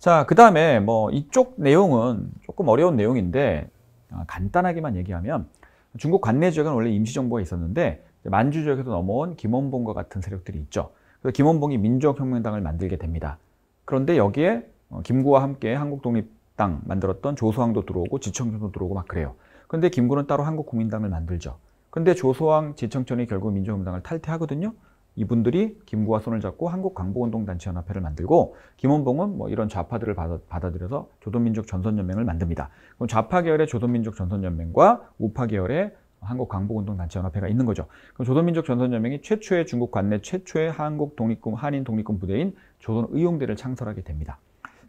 자, 그 다음에 뭐 이쪽 내용은 조금 어려운 내용인데 아, 간단하게만 얘기하면 중국 관내 지역은 원래 임시정부가 있었는데 만주 지역에서 넘어온 김원봉과 같은 세력들이 있죠. 그래서 김원봉이 민족혁명당을 만들게 됩니다. 그런데 여기에 어, 김구와 함께 한국독립당 만들었던 조소왕도 들어오고 지청천도 들어오고 막 그래요. 그런데 김구는 따로 한국국민당을 만들죠. 근데 조소왕, 지청천이 결국 민족혁명당을 탈퇴하거든요. 이분들이 김구와 손을 잡고 한국광복운동단체연합회를 만들고 김원봉은 뭐 이런 좌파들을 받아, 들여서 조선민족 전선연맹을 만듭니다. 그럼 좌파 계열의 조선민족 전선연맹과 우파 계열의 한국광복운동단체연합회가 있는 거죠. 그럼 조선민족 전선연맹이 최초의 중국 관내 최초의 한국 독립군 한인 독립군 부대인 조선의용대를 창설하게 됩니다.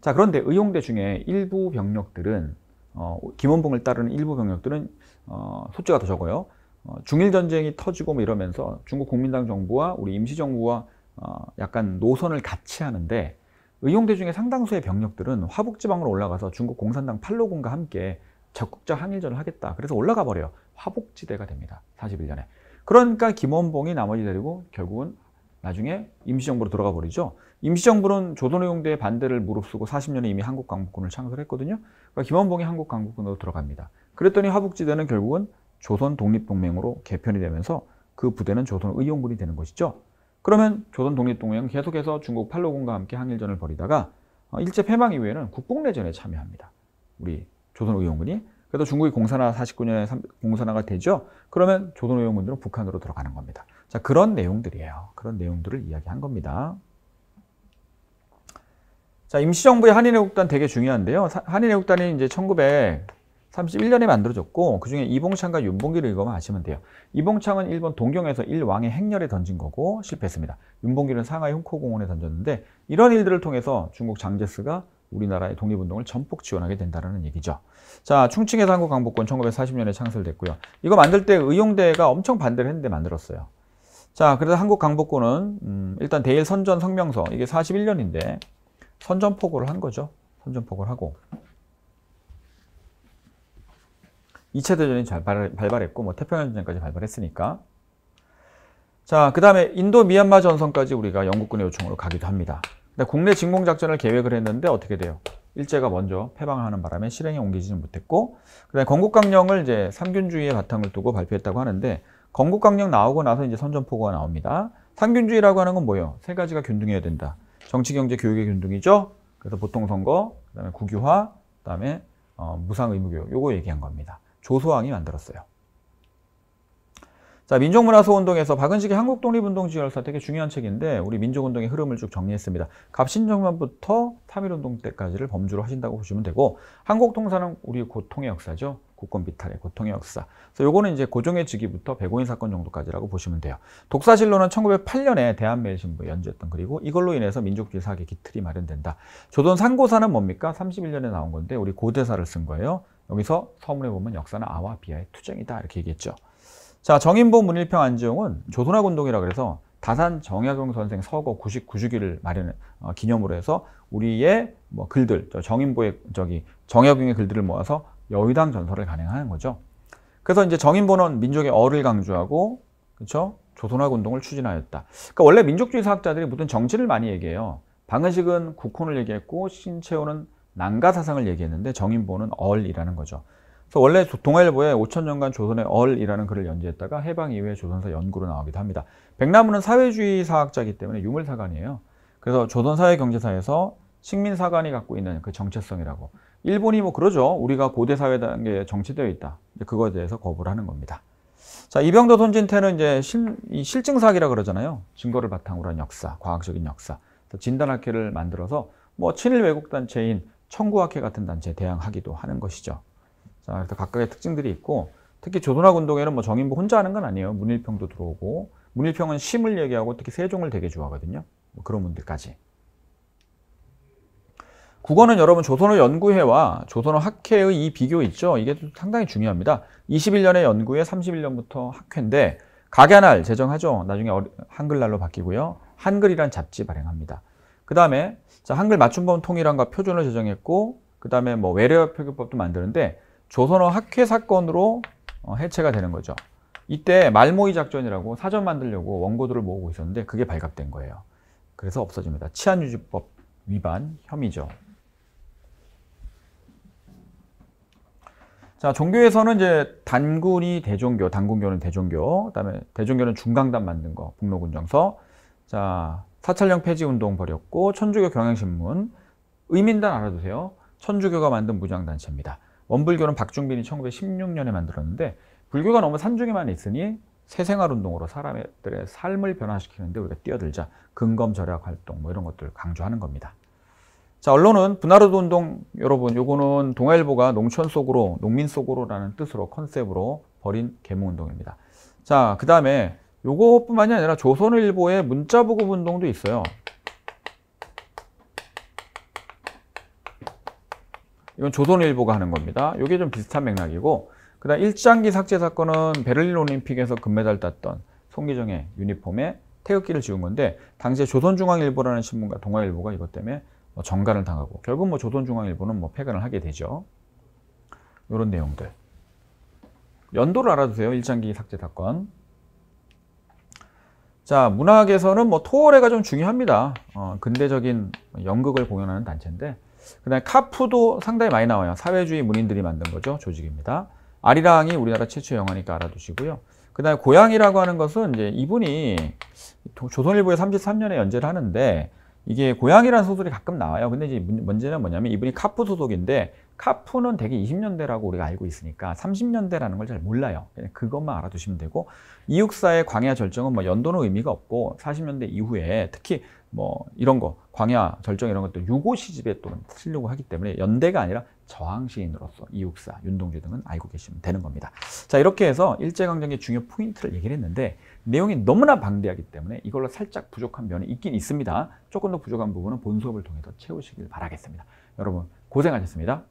자 그런데 의용대 중에 일부 병력들은 어, 김원봉을 따르는 일부 병력들은 어, 소재가 더 적어요. 어, 중일 전쟁이 터지고 뭐 이러면서 중국 국민당 정부와 우리 임시 정부와 어, 약간 노선을 같이 하는데 의용대 중에 상당수의 병력들은 화북 지방으로 올라가서 중국 공산당 팔로군과 함께 적극적 항일전을 하겠다. 그래서 올라가 버려요. 화북지대가 됩니다. 41년에. 그러니까 김원봉이 나머지 데리고 결국은 나중에 임시정부로 들어가 버리죠. 임시정부는 조선의용대의 반대를 무릅쓰고 40년에 이미 한국강국군을 창설했거든요. 그러니까 김원봉이 한국강국군으로 들어갑니다. 그랬더니 화북지대는 결국은 조선 독립동맹으로 개편이 되면서 그 부대는 조선 의용군이 되는 것이죠. 그러면 조선 독립동맹은 계속해서 중국 팔로군과 함께 항일전을 벌이다가 어, 일제 패망 이후에는 국공내전에 참여합니다. 우리 조선 의용군이 그래서 중국이 공산화 49년에 공산화가 되죠. 그러면 조선 의용군들은 북한으로 들어가는 겁니다. 자 그런 내용들이에요. 그런 내용들을 이야기한 겁니다. 자 임시정부의 한인애국단 되게 중요한데요. 한인애국단이 이제 1900 31년에 만들어졌고 그중에 이봉창과 윤봉길을 읽으면 아시면 돼요. 이봉창은 일본 동경에서 일왕의 행렬에 던진 거고 실패했습니다. 윤봉길은 상하이 홍콩공원에 던졌는데 이런 일들을 통해서 중국 장제스가 우리나라의 독립운동을 전폭 지원하게 된다는 얘기죠. 자, 충칭에서 한국 강복권 1940년에 창설됐고요. 이거 만들 때 의용대가 엄청 반대를 했는데 만들었어요. 자, 그래서 한국 강복권은 음, 일단 대일 선전 성명서 이게 41년인데 선전포고를 한 거죠. 선전포고를 하고 2차 대전이 잘 발발했고 뭐 태평양 전까지 쟁 발발했으니까 자, 그 다음에 인도 미얀마 전선까지 우리가 영국군의 요청으로 가기도 합니다. 근데 국내 진공작전을 계획을 했는데 어떻게 돼요? 일제가 먼저 패방하는 바람에 실행에 옮기지는 못했고, 그 다음에 건국강령을 이제 삼균주의의 바탕을 두고 발표했다고 하는데, 건국강령 나오고 나서 이제 선전포고가 나옵니다. 삼균주의라고 하는 건 뭐예요? 세 가지가 균등해야 된다. 정치, 경제, 교육의 균등이죠? 그래서 보통선거, 그 다음에 국유화, 그 다음에 어, 무상 의무교육, 요거 얘기한 겁니다. 조소왕이 만들었어요. 자, 민족문화소 운동에서 박은식의 한국 독립운동 지열사 되게 중요한 책인데 우리 민족운동의 흐름을 쭉 정리했습니다. 갑신정변부터 3.1운동 때까지를 범주로 하신다고 보시면 되고 한국통사는 우리 고통의 역사죠. 국권비탈의 고통의 역사. 그래서 요거는 이제 고종의 즉위부터 백고인 사건 정도까지라고 보시면 돼요. 독사실로는 1908년에 대한매일신부 연주했던 그리고 이걸로 인해서 민족주의 사기 의 기틀이 마련된다. 조선 상고사는 뭡니까? 31년에 나온 건데 우리 고대사를 쓴 거예요. 여기서 서문에 보면 역사는 아와 비하의 투쟁이다 이렇게 얘기했죠. 자 정인보 문일평 안지용은 조선학 운동이라 그래서 다산 정약용 선생 서거 99주기를 마련 어, 기념으로 해서 우리의 뭐 글들 정인보의 저기 정약용의 글들을 모아서 여의당 전설을 가능하는 거죠. 그래서 이제 정인보는 민족의 어를 강조하고 그렇죠 조선학 운동을 추진하였다. 그러니까 원래 민족주의 사학자들이 무슨 정치를 많이 얘기해요. 방은식은 국혼을 얘기했고 신채호는 난가 사상을 얘기했는데 정인보는 얼이라는 거죠. 그래서 원래 동아일보에 5천년간 조선의 얼이라는 글을 연재했다가 해방 이후에 조선사 연구로 나오기도 합니다. 백남무는 사회주의 사학자이기 때문에 유물사관이에요. 그래서 조선사회경제사에서 식민사관이 갖고 있는 그 정체성이라고 일본이 뭐 그러죠. 우리가 고대사회 단계에 정체되어 있다. 그거에 대해서 거부를 하는 겁니다. 자, 이병도 손진태는 이제 실, 이 실증사학이라 그러잖아요. 증거를 바탕으로 한 역사, 과학적인 역사. 진단학회를 만들어서 뭐 친일 왜곡단체인 청구학회 같은 단체에 대항하기도 하는 것이죠. 자, 그래서 각각의 특징들이 있고 특히 조선학 운동에는 뭐 정인부 혼자 하는 건 아니에요. 문일평도 들어오고 문일평은 심을 얘기하고 특히 세종을 되게 좋아하거든요. 뭐 그런 분들까지. 국어는 여러분 조선어 연구회와 조선어 학회의 이 비교 있죠. 이게 상당히 중요합니다. 21년의 연구회 31년부터 학회인데 각야날 제정하죠. 나중에 어, 한글날로 바뀌고요. 한글이란 잡지 발행합니다. 그 다음에 한글 맞춤법 통일안과 표준을 제정했고 그 다음에 뭐 외래어 표기법도 만드는데 조선어 학회 사건으로 어, 해체가 되는 거죠. 이때 말모이 작전이라고 사전 만들려고 원고들을 모으고 있었는데 그게 발각된 거예요. 그래서 없어집니다. 치안유지법 위반 혐의죠. 자, 종교에서는 이제 단군이 대종교, 단군교는 대종교, 그다음에 대종교는 중강단 만든 거, 북로군정서. 자, 사찰령 폐지 운동 벌였고 천주교 경향신문 의민단 알아두세요. 천주교가 만든 무장단체입니다. 원불교는 박중빈이 1916년에 만들었는데 불교가 너무 산중에만 있으니 새생활 운동으로 사람들의 삶을 변화시키는데 우리가 뛰어들자 근검 절약 활동 뭐 이런 것들 강조하는 겁니다. 자 언론은 분화로드 운동 여러분 요거는 동아일보가 농촌 속으로 농민 속으로라는 뜻으로 컨셉으로 벌인 계몽 운동입니다. 자 그 다음에 요거뿐만이 아니라 조선일보의 문자 보급 운동도 있어요. 이건 조선일보가 하는 겁니다. 이게 좀 비슷한 맥락이고 그 다음 일장기 삭제 사건은 베를린 올림픽에서 금메달 땄던 송기정의 유니폼에 태극기를 지운 건데 당시에 조선중앙일보라는 신문과 동아일보가 이것 때문에 뭐 정관을 당하고 결국 뭐 조선중앙일보는 뭐 폐간을 하게 되죠. 이런 내용들. 연도를 알아두세요. 일장기 삭제 사건. 자, 문학에서는 뭐 토월레가 좀 중요합니다. 어, 근대적인 연극을 공연하는 단체인데 그다음에 카프도 상당히 많이 나와요. 사회주의 문인들이 만든 거죠. 조직입니다. 아리랑이 우리나라 최초 영화니까 알아두시고요. 그다음에 고양이라고 하는 것은 이제 이분이 조선일보에 33년에 연재를 하는데 이게 고양이라는 소설이 가끔 나와요. 근데 이제 문제는 뭐냐면 이분이 카프 소속인데 카푸는 대개 20년대라고 우리가 알고 있으니까 30년대라는 걸 잘 몰라요. 그냥 그것만 알아두시면 되고 이육사의 광야 절정은 뭐 연도는 의미가 없고 40년대 이후에 특히 뭐 이런 거 광야 절정 이런 것도 유고 시집에 또 쓰려고 하기 때문에 연대가 아니라 저항 시인으로서 이육사, 윤동주 등은 알고 계시면 되는 겁니다. 자 이렇게 해서 일제강점기 의 중요 포인트를 얘기를 했는데 내용이 너무나 방대하기 때문에 이걸로 살짝 부족한 면이 있긴 있습니다. 조금 더 부족한 부분은 본 수업을 통해 서 채우시길 바라겠습니다. 여러분 고생하셨습니다.